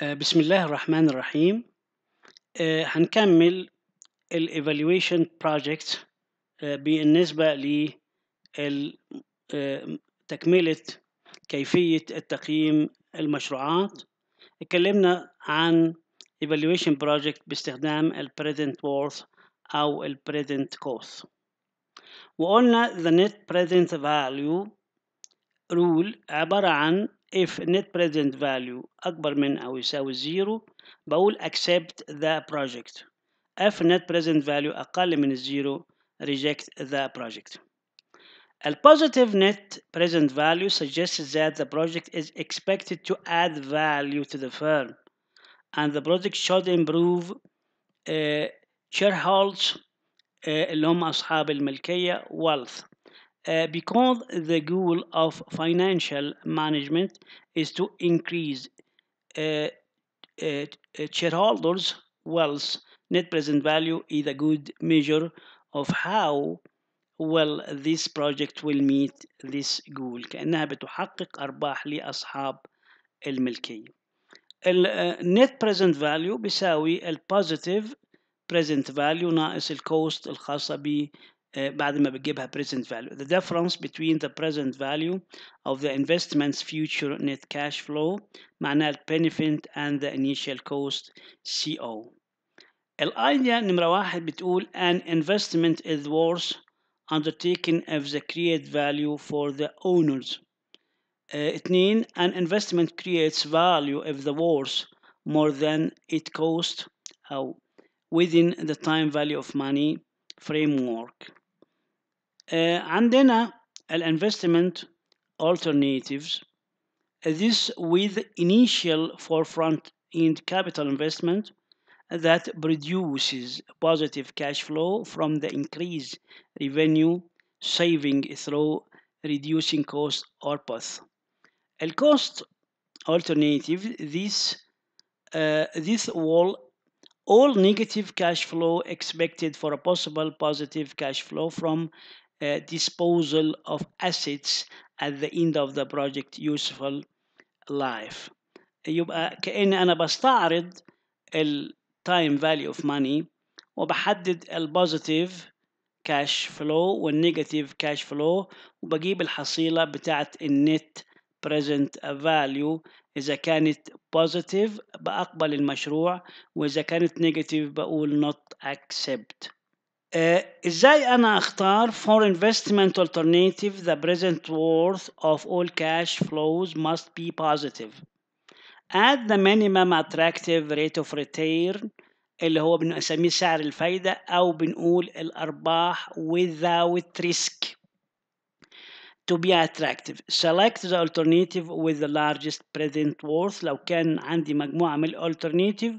آه، بسم الله الرحمن الرحيم آه، هنكمل الـ evaluation project آه، بالنسبة لتكملة كيفية التقييم المشروعات اتكلمنا عن evaluation project باستخدام الـ present worth أو الـ present cost وقلنا the net present value rule عبارة عن if net present value أكبر من أو يساوي zero بقول accept the project if net present value أقل من zero reject the project A positive net present value suggests that the project is expected to add value to the firm and the project should improve uh, shareholders uh, اللي هم أصحاب الملكية wealth because the goal of financial management is to increase uh, uh, shareholders' wealth, net present value is a good measure of how well this project will meet this goal كأنها بتحقق أرباح لأصحاب الملكية. ال net present value بيساوي ال positive present value ناقص الكوست الخاصة بعد ما بتجيبها present value the difference between the present value of the investment's future net cash flow معناها benefit and the initial cost CO الآية نمرة واحد بتقول an investment is worth undertaken if the create value for the owners اتنين an investment creates value if the worth more than it cost أو within the time value of money framework عندنا uh, uh, investment alternatives uh, this with initial forefront end capital investment that produces positive cash flow from the increased revenue saving through reducing cost or path. The cost alternative this uh, this wall all negative cash flow expected for a possible positive cash flow from disposal of assets at the end of the project useful life يبقى كأن أنا بستعرض time value of money وبحدد ال positive cash flow وال negative cash flow وبجيب الحصيلة بتاعت ال net present value إذا كانت positive بأقبل المشروع وإذا كانت negative will not accept ازاي انا اختار for investment alternative the present worth of all cash flows must be positive at the minimum attractive rate of return اللي هو بنسميه سعر الفايدة أو بنقول الأرباح without risk to be attractive select the alternative with the largest present worth لو كان عندي مجموعة من alternative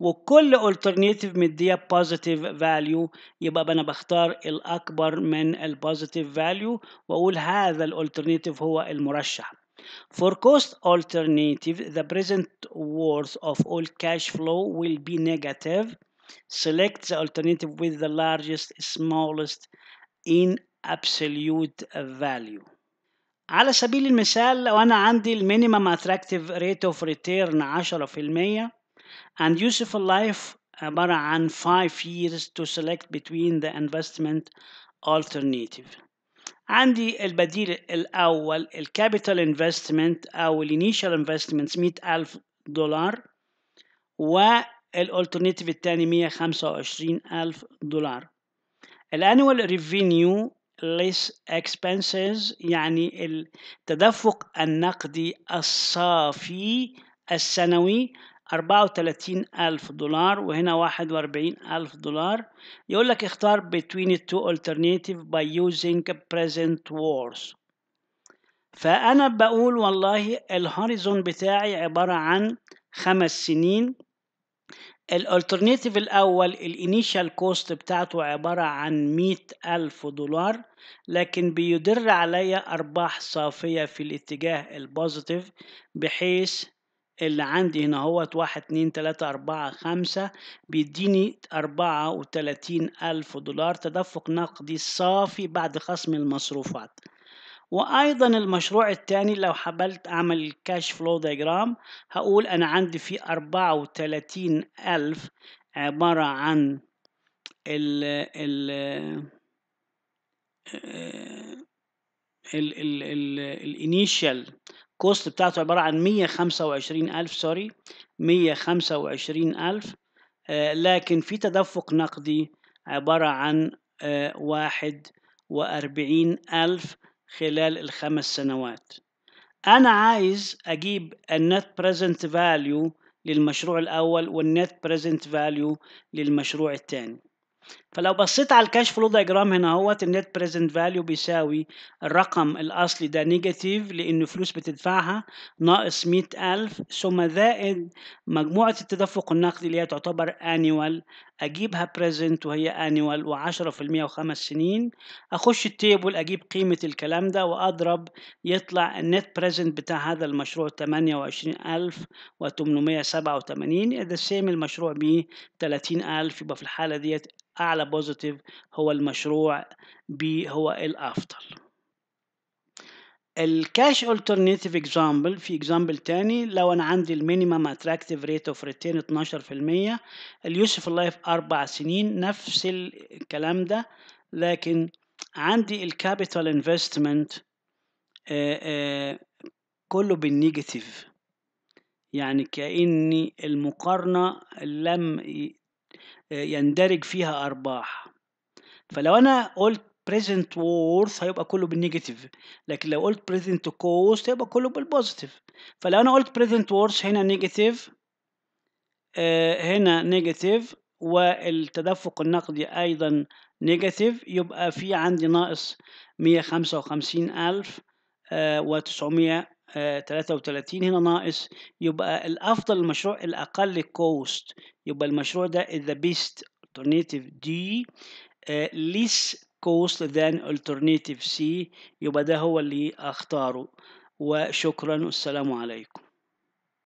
وكل alternative مدية positive value يبقى أنا بختار الأكبر من ال positive value وأقول هذا alternative هو المرشح For cost alternative the present worth of all cash flow will be negative select the alternative with the largest smallest in absolute value على سبيل المثال لو أنا عندي المينيمم اتراكتيف ريت اوف ريتيرن 10% and useful life عبارة عن 5 years to select between the investment alternative عندي البديل الأول الكابيتال انفستمنت أو الانيشال انفستمنت 100000 دولار والالترناتيف الثاني 125000 دولار الانوال ريفينيو less expenses يعني التدفق النقدي الصافي السنوي 34 ألف دولار وهنا 41 ألف دولار يقول لك اختار between the two alternative by using present words فأنا بقول والله الهوريزون بتاعي عبارة عن خمس سنين الالترنيتيف الاول الانيشال كوست بتاعته عباره عن مئة الف دولار لكن بيدر عليا ارباح صافيه في الاتجاه البوزيتيف بحيث اللي عندي هنا هوت واحد اتنين تلاتة أربعة خمسة بيديني أربعة وتلاتين ألف دولار تدفق نقدي صافي بعد خصم المصروفات وايضا المشروع الثاني لو حبلت اعمل الكاش فلو ديجرام هقول انا عندي في 34 الف عبارة عن ال ال الانيشال كوست بتاعته عبارة عن 125 ألف سوري 125 ألف آه، لكن في تدفق نقدي عبارة عن آه، واحد وأربعين ألف خلال الخمس سنوات أنا عايز أجيب النت بريزنت فاليو للمشروع الأول والنت بريزنت فاليو للمشروع الثاني فلو بصيت على الكاش فلو دايجرام هنا اهوت النت بريزنت فاليو بيساوي الرقم الاصلي ده نيجاتيف لان فلوس بتدفعها ناقص مئة الف ثم زائد مجموعة التدفق النقدي اللي هي تعتبر annual اجيبها بريزنت وهي انيوال و10% وخمس سنين اخش التيبل اجيب قيمه الكلام ده واضرب يطلع النت بريزنت بتاع هذا المشروع 28887 اذا سيم المشروع ب 30000 يبقى في الحاله ديت اعلى بوزيتيف هو المشروع ب هو الافضل الكاش alternative اكزامبل في اكزامبل تاني لو انا عندي المينيمم اتراكتيف ريت اوف ريتين 12% اليوسف لايف اربع سنين نفس الكلام ده لكن عندي الكابيتال انفستمنت آه، آه، كله بالنيجاتيف يعني كأن المقارنة لم آه، يندرج فيها أرباح فلو أنا قلت present worth هيبقى كله بالنيجاتيف لكن لو قلت present cost هيبقى كله بالبوزيتيف فلو انا قلت present worth هنا نيجاتيف آه، هنا نيجاتيف والتدفق النقدي ايضا نيجاتيف يبقى في عندي ناقص مية خمسة وخمسين ألف آه، وتسعمية آه، هنا ناقص يبقى الافضل المشروع الاقل كوست يبقى المشروع ده the best alternative D uh, less cost than alternative C يبقى ده هو اللي اختاره وشكرا والسلام عليكم